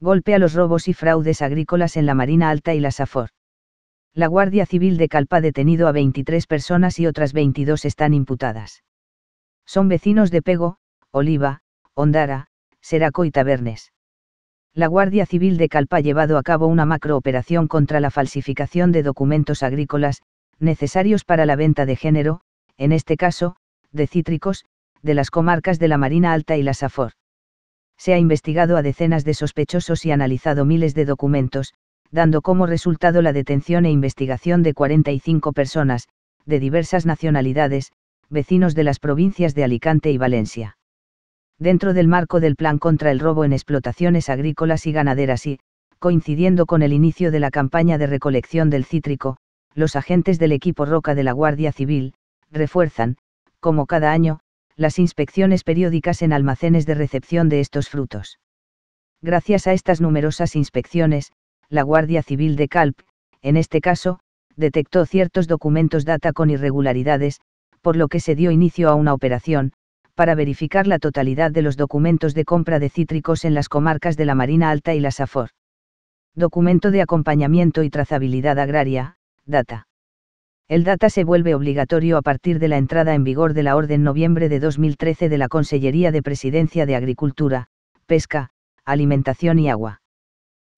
Golpe a los robos y fraudes agrícolas en la Marina Alta y la SAFOR. La Guardia Civil de Calpa ha detenido a 23 personas y otras 22 están imputadas. Son vecinos de Pego, Oliva, Ondara, Seraco y Tabernes. La Guardia Civil de Calpa ha llevado a cabo una macrooperación contra la falsificación de documentos agrícolas, necesarios para la venta de género, en este caso, de cítricos, de las comarcas de la Marina Alta y la Safor se ha investigado a decenas de sospechosos y analizado miles de documentos, dando como resultado la detención e investigación de 45 personas, de diversas nacionalidades, vecinos de las provincias de Alicante y Valencia. Dentro del marco del Plan contra el robo en explotaciones agrícolas y ganaderas y, coincidiendo con el inicio de la campaña de recolección del cítrico, los agentes del equipo Roca de la Guardia Civil, refuerzan, como cada año, las inspecciones periódicas en almacenes de recepción de estos frutos. Gracias a estas numerosas inspecciones, la Guardia Civil de Calp, en este caso, detectó ciertos documentos data con irregularidades, por lo que se dio inicio a una operación, para verificar la totalidad de los documentos de compra de cítricos en las comarcas de la Marina Alta y la SAFOR. Documento de acompañamiento y trazabilidad agraria, data el data se vuelve obligatorio a partir de la entrada en vigor de la Orden noviembre de 2013 de la Consellería de Presidencia de Agricultura, Pesca, Alimentación y Agua.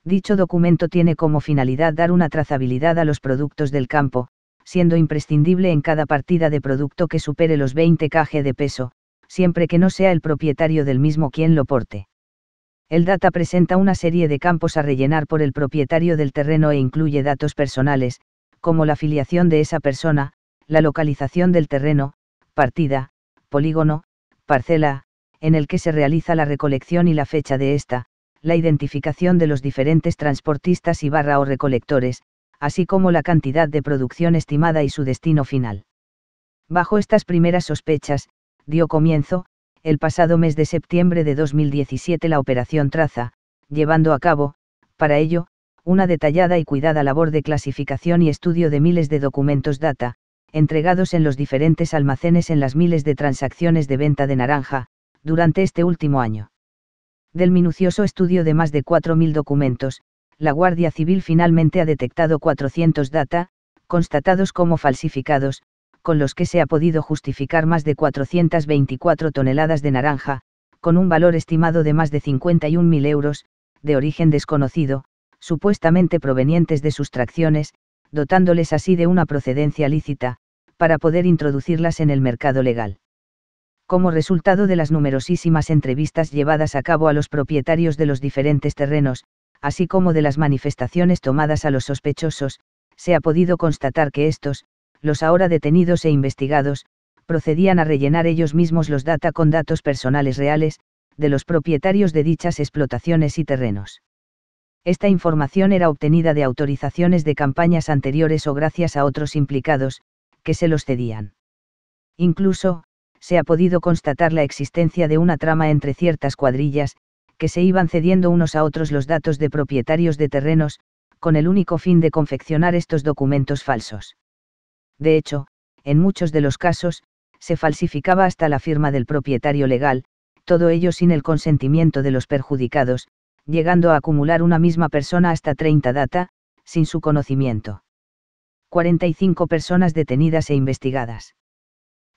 Dicho documento tiene como finalidad dar una trazabilidad a los productos del campo, siendo imprescindible en cada partida de producto que supere los 20 kg de peso, siempre que no sea el propietario del mismo quien lo porte. El data presenta una serie de campos a rellenar por el propietario del terreno e incluye datos personales, como la filiación de esa persona, la localización del terreno, partida, polígono, parcela, en el que se realiza la recolección y la fecha de esta, la identificación de los diferentes transportistas y barra o recolectores, así como la cantidad de producción estimada y su destino final. Bajo estas primeras sospechas, dio comienzo, el pasado mes de septiembre de 2017 la operación Traza, llevando a cabo, para ello, una detallada y cuidada labor de clasificación y estudio de miles de documentos data, entregados en los diferentes almacenes en las miles de transacciones de venta de naranja, durante este último año. Del minucioso estudio de más de 4.000 documentos, la Guardia Civil finalmente ha detectado 400 data, constatados como falsificados, con los que se ha podido justificar más de 424 toneladas de naranja, con un valor estimado de más de 51.000 euros, de origen desconocido, supuestamente provenientes de sustracciones, dotándoles así de una procedencia lícita, para poder introducirlas en el mercado legal. Como resultado de las numerosísimas entrevistas llevadas a cabo a los propietarios de los diferentes terrenos, así como de las manifestaciones tomadas a los sospechosos, se ha podido constatar que estos, los ahora detenidos e investigados, procedían a rellenar ellos mismos los data con datos personales reales, de los propietarios de dichas explotaciones y terrenos. Esta información era obtenida de autorizaciones de campañas anteriores o gracias a otros implicados, que se los cedían. Incluso, se ha podido constatar la existencia de una trama entre ciertas cuadrillas, que se iban cediendo unos a otros los datos de propietarios de terrenos, con el único fin de confeccionar estos documentos falsos. De hecho, en muchos de los casos, se falsificaba hasta la firma del propietario legal, todo ello sin el consentimiento de los perjudicados, llegando a acumular una misma persona hasta 30 data, sin su conocimiento. 45 personas detenidas e investigadas.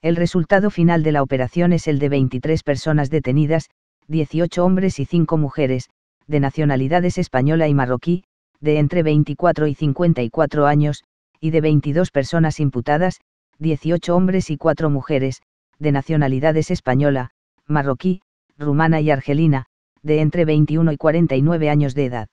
El resultado final de la operación es el de 23 personas detenidas, 18 hombres y 5 mujeres, de nacionalidades española y marroquí, de entre 24 y 54 años, y de 22 personas imputadas, 18 hombres y 4 mujeres, de nacionalidades española, marroquí, rumana y argelina, de entre 21 y 49 años de edad.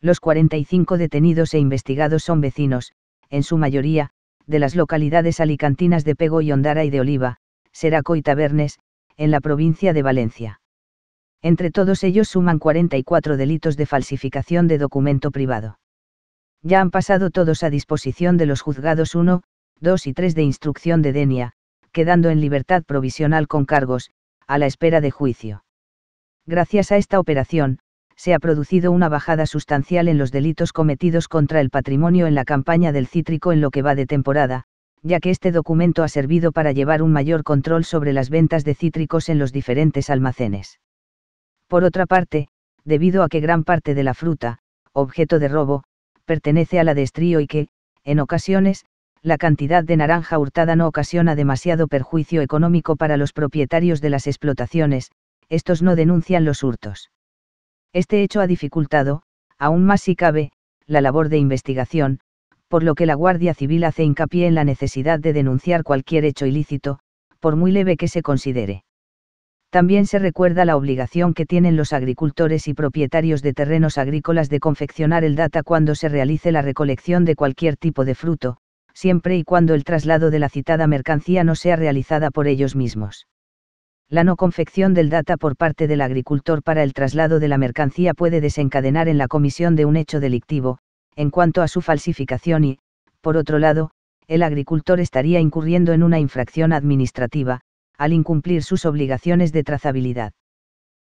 Los 45 detenidos e investigados son vecinos, en su mayoría, de las localidades alicantinas de Pego y Ondara y de Oliva, Seraco y Tabernes, en la provincia de Valencia. Entre todos ellos suman 44 delitos de falsificación de documento privado. Ya han pasado todos a disposición de los juzgados 1, 2 y 3 de instrucción de Denia, quedando en libertad provisional con cargos, a la espera de juicio. Gracias a esta operación, se ha producido una bajada sustancial en los delitos cometidos contra el patrimonio en la campaña del cítrico en lo que va de temporada, ya que este documento ha servido para llevar un mayor control sobre las ventas de cítricos en los diferentes almacenes. Por otra parte, debido a que gran parte de la fruta, objeto de robo, pertenece a la de estrío y que, en ocasiones, la cantidad de naranja hurtada no ocasiona demasiado perjuicio económico para los propietarios de las explotaciones, estos no denuncian los hurtos. Este hecho ha dificultado, aún más si cabe, la labor de investigación, por lo que la Guardia Civil hace hincapié en la necesidad de denunciar cualquier hecho ilícito, por muy leve que se considere. También se recuerda la obligación que tienen los agricultores y propietarios de terrenos agrícolas de confeccionar el data cuando se realice la recolección de cualquier tipo de fruto, siempre y cuando el traslado de la citada mercancía no sea realizada por ellos mismos. La no confección del data por parte del agricultor para el traslado de la mercancía puede desencadenar en la comisión de un hecho delictivo, en cuanto a su falsificación y, por otro lado, el agricultor estaría incurriendo en una infracción administrativa, al incumplir sus obligaciones de trazabilidad.